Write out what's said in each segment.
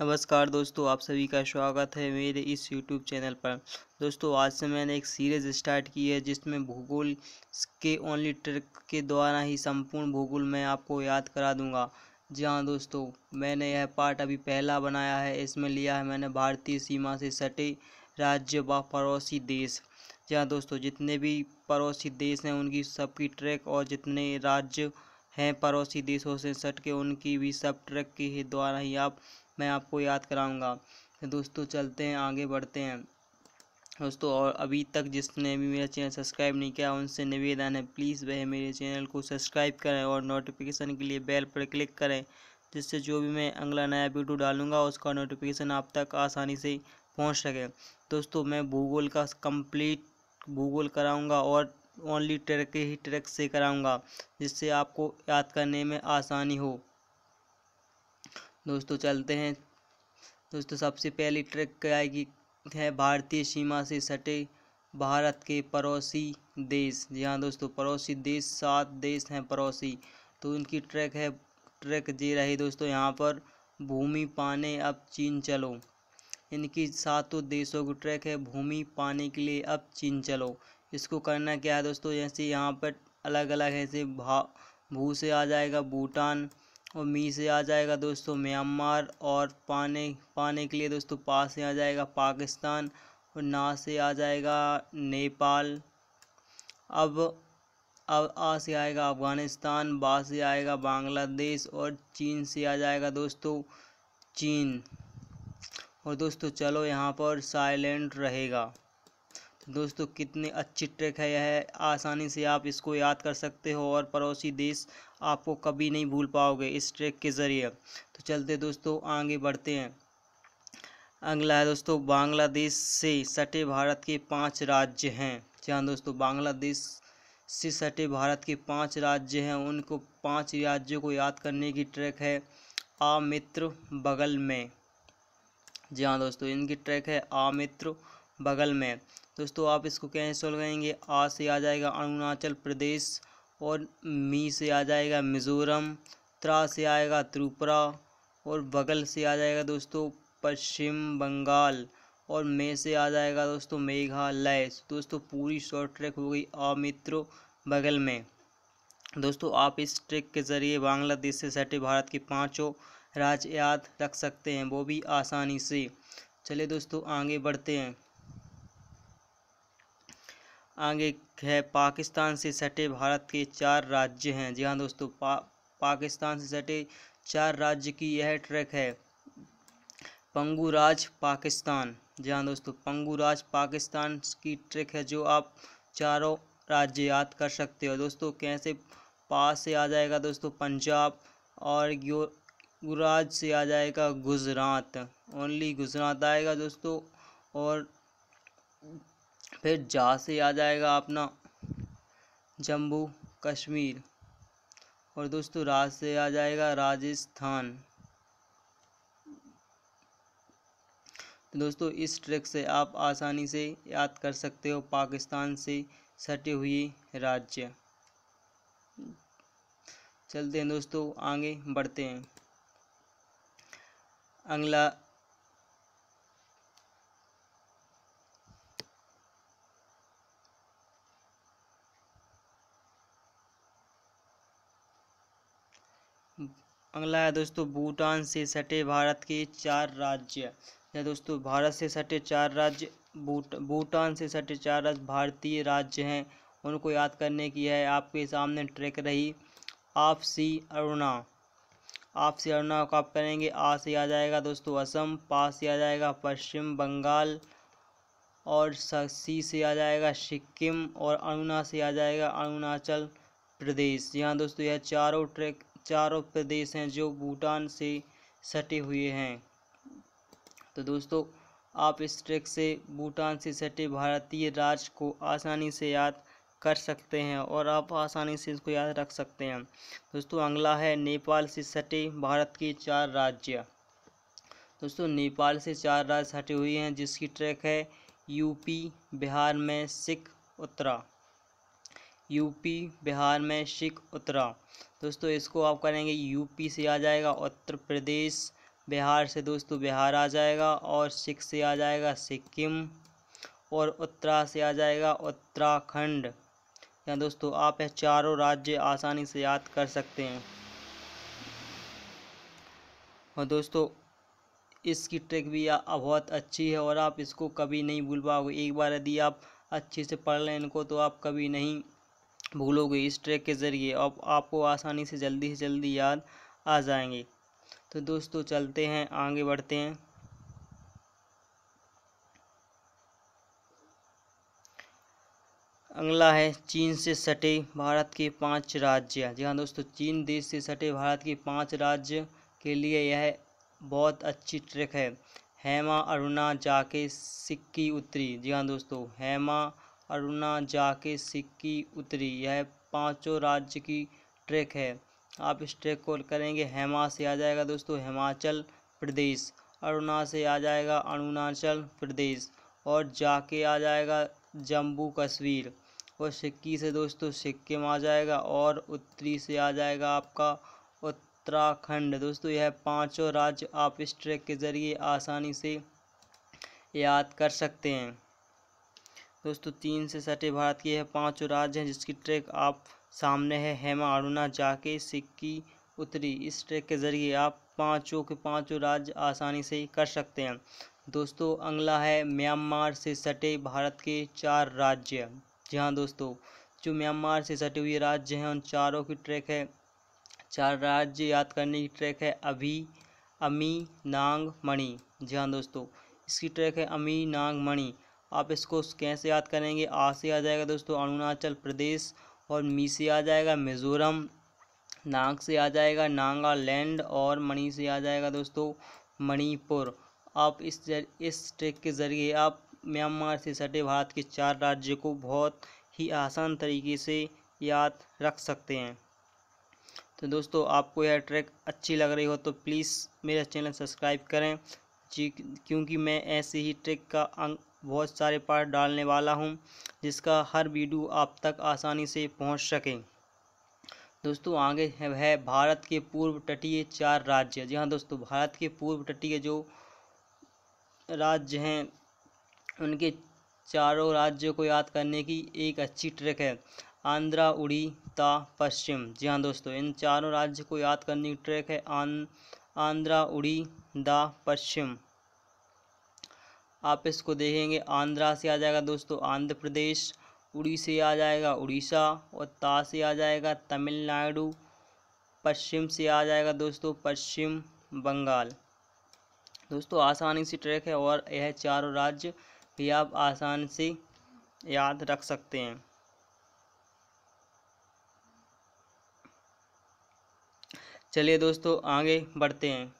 नमस्कार दोस्तों आप सभी का स्वागत है मेरे इस यूट्यूब चैनल पर दोस्तों आज से मैंने एक सीरीज़ स्टार्ट की है जिसमें भूगोल के ओनली ट्रिक के द्वारा ही संपूर्ण भूगोल मैं आपको याद करा दूंगा जी हाँ दोस्तों मैंने यह पार्ट अभी पहला बनाया है इसमें लिया है मैंने भारतीय सीमा से सटे राज्य व पड़ोसी देश जी हाँ दोस्तों जितने भी पड़ोसी देश हैं उनकी सबकी ट्रैक और जितने राज्य हैं पड़ोसी देशों से सट के उनकी भी सब ट्रैक के द्वारा ही आप मैं आपको याद कराऊँगा तो दोस्तों चलते हैं आगे बढ़ते हैं दोस्तों और अभी तक जिसने भी मेरा चैनल सब्सक्राइब नहीं किया उनसे निवेदन है प्लीज़ वह मेरे चैनल को सब्सक्राइब करें और नोटिफिकेशन के लिए बेल पर क्लिक करें जिससे जो भी मैं अगला नया वीडियो डालूंगा उसका नोटिफिकेशन आप तक आसानी से पहुंच सके दोस्तों मैं भूगोल का कंप्लीट भूगोल कराऊंगा और ओनली ट्रैक ही ट्रैक से कराऊंगा जिससे आपको याद करने में आसानी हो दोस्तों चलते हैं दोस्तों सबसे पहली ट्रिक आएगी है भारतीय सीमा से सटे भारत के पड़ोसी देश जी हाँ दोस्तों पड़ोसी देश सात देश हैं पड़ोसी तो इनकी ट्रैक है ट्रैक जी रही दोस्तों यहाँ पर भूमि पाने अब चीन चलो इनकी सातों देशों की ट्रैक है भूमि पाने के लिए अब चीन चलो इसको करना क्या है दोस्तों जैसे यहाँ पर अलग अलग ऐसे भा भू से आ जाएगा भूटान और मी से आ जाएगा दोस्तों म्यांमार और पाने पाने के लिए दोस्तों पा से आ जाएगा पाकिस्तान और ना से आ जाएगा नेपाल अब अब आ से आएगा अफ़गानिस्तान बा से आएगा बांग्लादेश और चीन से आ जाएगा दोस्तों चीन और दोस्तों चलो यहाँ पर साइलेंट रहेगा दोस्तों कितने अच्छी ट्रिक है यह आसानी से आप इसको याद कर सकते हो और पड़ोसी देश आपको कभी नहीं भूल पाओगे इस ट्रैक के ज़रिए तो चलते दोस्तों आगे बढ़ते हैं अगला है दोस्तों बांग्लादेश से सटे भारत के पाँच राज्य हैं जी दोस्तों बांग्लादेश से सटे भारत के पाँच राज्य हैं उनको पाँच राज्यों को याद करने की ट्रैक है आ मित्र बगल में जी हाँ दोस्तों इनकी ट्रैक है आ मित्र बगल में दोस्तों आप इसको कैसे सोल्व करेंगे आ से आ जाएगा अरुणाचल प्रदेश और मी से आ जाएगा मिज़ोरम त्रा से आएगा त्रिपुरा और बगल से आ जाएगा दोस्तों पश्चिम बंगाल और मे से आ जाएगा दोस्तों मेघालय दोस्तों पूरी शॉर्ट ट्रैक हो गई आ मित्रों बगल में दोस्तों आप इस ट्रिक के ज़रिए बांग्लादेश से सटे भारत के पांचों राज्य याद रख सकते हैं वो भी आसानी से चलिए दोस्तों आगे बढ़ते हैं आगे है पाकिस्तान से सटे भारत के चार राज्य हैं जी हाँ दोस्तों पा, पाकिस्तान से सटे चार राज्य की यह ट्रैक है पंगूराज पाकिस्तान जी हाँ दोस्तों पंगुराज पाकिस्तान की ट्रैक है जो आप चारों राज्य याद कर सकते हो दोस्तों कैसे पास से आ जाएगा दोस्तों पंजाब और गुराज से आ जाएगा गुजरात ओनली गुजरात आएगा दोस्तों और फिर जा से आ जाएगा अपना जम्मू कश्मीर और दोस्तों राज से आ जाएगा राजस्थान तो दोस्तों इस ट्रिक से आप आसानी से याद कर सकते हो पाकिस्तान से सटे हुए राज्य चलते हैं दोस्तों आगे बढ़ते हैं अगला अगला है दोस्तों भूटान से सटे भारत के चार राज्य या दोस्तों भारत से सटे चार राज्य भूट भूटान से सटे चार राज्य भारतीय राज्य हैं उनको याद करने की है आपके सामने ट्रैक रही आपसी अरुणा आपसी अरुणा को आप करेंगे आ से आ जाएगा दोस्तों असम पा से आ जाएगा पश्चिम बंगाल और सी से आ जाएगा सिक्किम और अरुणा से आ जाएगा अरुणाचल प्रदेश यहाँ दोस्तों यह चारों ट्रैक चारों प्रदेश हैं जो भूटान से सटे हुए हैं तो दोस्तों आप इस ट्रैक से भूटान से सटे भारतीय राज्य को आसानी से याद कर सकते हैं और आप आसानी से इसको याद रख सकते हैं दोस्तों अगला है नेपाल से सटे भारत के चार राज्य दोस्तों नेपाल से चार राज्य सटे हुए हैं जिसकी ट्रैक है यूपी बिहार में सिख उत्तरा यूपी बिहार में सिख उत्तरा दोस्तों इसको आप करेंगे यूपी से आ जाएगा उत्तर प्रदेश बिहार से दोस्तों बिहार आ जाएगा और सिख से आ जाएगा सिक्किम और उत्तरा से आ जाएगा उत्तराखंड या दोस्तों आप यह चारों राज्य आसानी से याद कर सकते हैं और दोस्तों इसकी ट्रिक भी बहुत अच्छी है और आप इसको कभी नहीं भूल पाओगे एक बार यदि आप अच्छे से पढ़ लें इनको तो आप कभी नहीं भूलोगे इस ट्रैक के ज़रिए अब आपको आसानी से जल्दी से जल्दी याद आ जाएंगे तो दोस्तों चलते हैं आगे बढ़ते हैं अगला है चीन से सटे भारत के पांच राज्य जी हाँ दोस्तों चीन देश से सटे भारत के पांच राज्य के लिए यह बहुत अच्छी ट्रिक है हेमा अरुणा जाके सिक्की उत्तरी जी हाँ दोस्तों हेमा अरुणा जाके सिक्की उतरी यह पांचों राज्य की ट्रैक है आप इस ट्रैक को करेंगे हेमा से आ जाएगा दोस्तों हिमाचल प्रदेश अरुणा से आ जाएगा अरुणाचल प्रदेश और जाके आ जाएगा जम्मू कश्मीर और सिक्की से दोस्तों सिक्किम आ जाएगा और उत्तरी से आ जाएगा आपका उत्तराखंड दोस्तों यह पांचों राज्य आप इस ट्रैक के ज़रिए आसानी से याद कर सकते हैं दोस्तों तीन से सटे भारत के यह पांच राज्य हैं जिसकी ट्रैक आप सामने है हेमा अरुणा जाके सिक्की उत्तरी इस ट्रैक के ज़रिए आप पांचों के पांचों राज्य आसानी से कर सकते हैं दोस्तों अगला है म्यांमार से सटे भारत के चार राज्य जी हाँ दोस्तों जो म्यांमार से सटे हुए राज्य हैं उन चारों की ट्रैक है चार राज्य याद करने की ट्रैक है अभी अमी नांग मणि जी हाँ दोस्तों इसकी ट्रैक है अमी नांग मणि आप इसको कैसे याद करेंगे आ से आ जाएगा दोस्तों अरुणाचल प्रदेश और मी से आ जाएगा मिज़ोरम नाग से आ जाएगा नागालैंड और मणि से आ जाएगा दोस्तों मणिपुर आप इस जर, इस ट्रिक के ज़रिए आप म्यांमार से सटे भारत के चार राज्यों को बहुत ही आसान तरीके से याद रख सकते हैं तो दोस्तों आपको यह ट्रैक अच्छी लग रही हो तो प्लीज़ मेरा चैनल सब्सक्राइब करें जी क्योंकि मैं ऐसे ही ट्रिक का बहुत सारे पार्ट डालने वाला हूँ जिसका हर वीडियो आप तक आसानी से पहुँच सके दोस्तों आगे है भारत के पूर्व तटीय चार राज्य जी हाँ दोस्तों भारत के पूर्व तटीय जो राज्य हैं उनके चारों राज्यों को याद करने की एक अच्छी ट्रिक है आंध्रा उड़ी ता पश्चिम जी हाँ दोस्तों इन चारों राज्य को याद करने की ट्रैक है आं आंध्रा उड़ी दा पश्चिम आप इसको देखेंगे आंध्रा से आ जाएगा दोस्तों आंध्र प्रदेश उड़ी से आ जाएगा उड़ीसा और ता से आ जाएगा तमिलनाडु पश्चिम से आ जाएगा दोस्तों पश्चिम बंगाल दोस्तों आसानी से ट्रैक है और यह चारों राज्य भी आप आसान से याद रख सकते हैं चलिए दोस्तों आगे बढ़ते हैं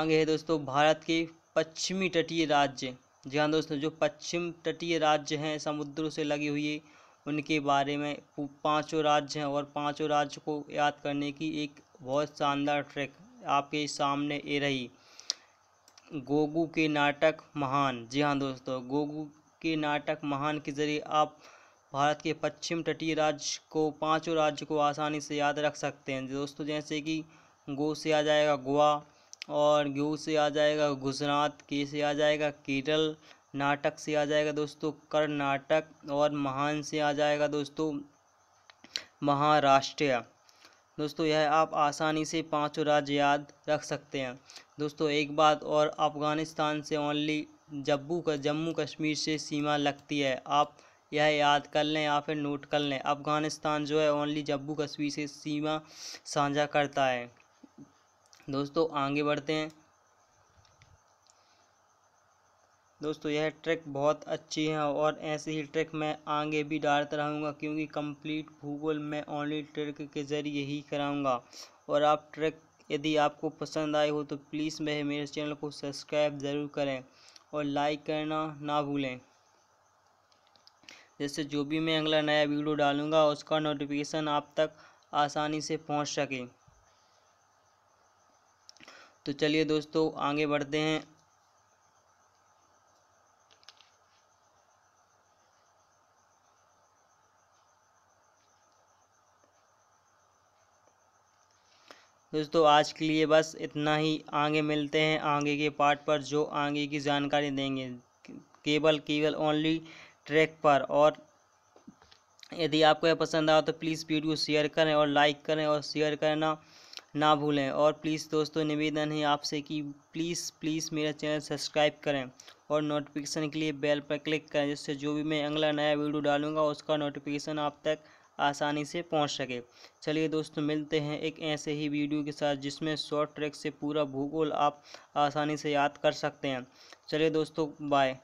आगे है दोस्तों भारत की पश्चिमी तटीय राज्य जी हाँ दोस्तों जो पश्चिम तटीय राज्य हैं समुद्रों से लगे हुए उनके बारे में पांचों राज्य हैं और पांचों राज्य को याद करने की एक बहुत शानदार ट्रैक आपके सामने ए रही गोगू के नाटक महान जी हाँ दोस्तों गोगू के नाटक महान के जरिए आप भारत के पश्चिम तटीय राज्य को पांचों राज्य को आसानी से याद रख सकते हैं दोस्तों जैसे कि गो से आ जाएगा गोवा और गेहूँ से आ जाएगा गुजरात के से आ जाएगा केरल नाटक से आ जाएगा दोस्तों कर्नाटक और महान से आ जाएगा दोस्तों महाराष्ट्र दोस्तों यह आप आसानी से पांचों राज्य याद रख सकते हैं दोस्तों एक बात और अफ़गानिस्तान से ओनली जम्मू का जम्मू कश्मीर से सीमा लगती है आप यह याद कर लें या फिर नोट कर लें अफ़गानिस्तान जो है ओनली जम्मू कश्मीर से सीमा साझा करता है दोस्तों आगे बढ़ते हैं दोस्तों यह ट्रैक बहुत अच्छी है और ऐसे ही ट्रैक मैं आगे भी डालता रहूँगा क्योंकि कंप्लीट भूगोल मैं ऑनली ट्रैक के ज़रिए ही कराऊँगा और आप ट्रैक यदि आपको पसंद आए हो तो प्लीज़ मेरे मेरे चैनल को सब्सक्राइब ज़रूर करें और लाइक करना ना भूलें जैसे जो भी मैं अगला नया वीडियो डालूँगा उसका नोटिफिकेशन आप तक आसानी से पहुँच सके तो चलिए दोस्तों आगे बढ़ते हैं दोस्तों आज के लिए बस इतना ही आगे मिलते हैं आगे के पार्ट पर जो आगे की जानकारी देंगे केवल केवल ओनली ट्रैक पर और यदि आपको यह पसंद आया तो प्लीज़ वीडियो शेयर करें और लाइक करें और शेयर करना ना भूलें और प्लीज़ दोस्तों निवेदन है आपसे कि प्लीज़ प्लीज़ मेरा चैनल सब्सक्राइब करें और नोटिफिकेशन के लिए बेल पर क्लिक करें जिससे जो भी मैं अगला नया वीडियो डालूंगा उसका नोटिफिकेशन आप तक आसानी से पहुंच सके चलिए दोस्तों मिलते हैं एक ऐसे ही वीडियो के साथ जिसमें शॉर्ट ट्रैक से पूरा भूगोल आप आसानी से याद कर सकते हैं चलिए दोस्तों बाय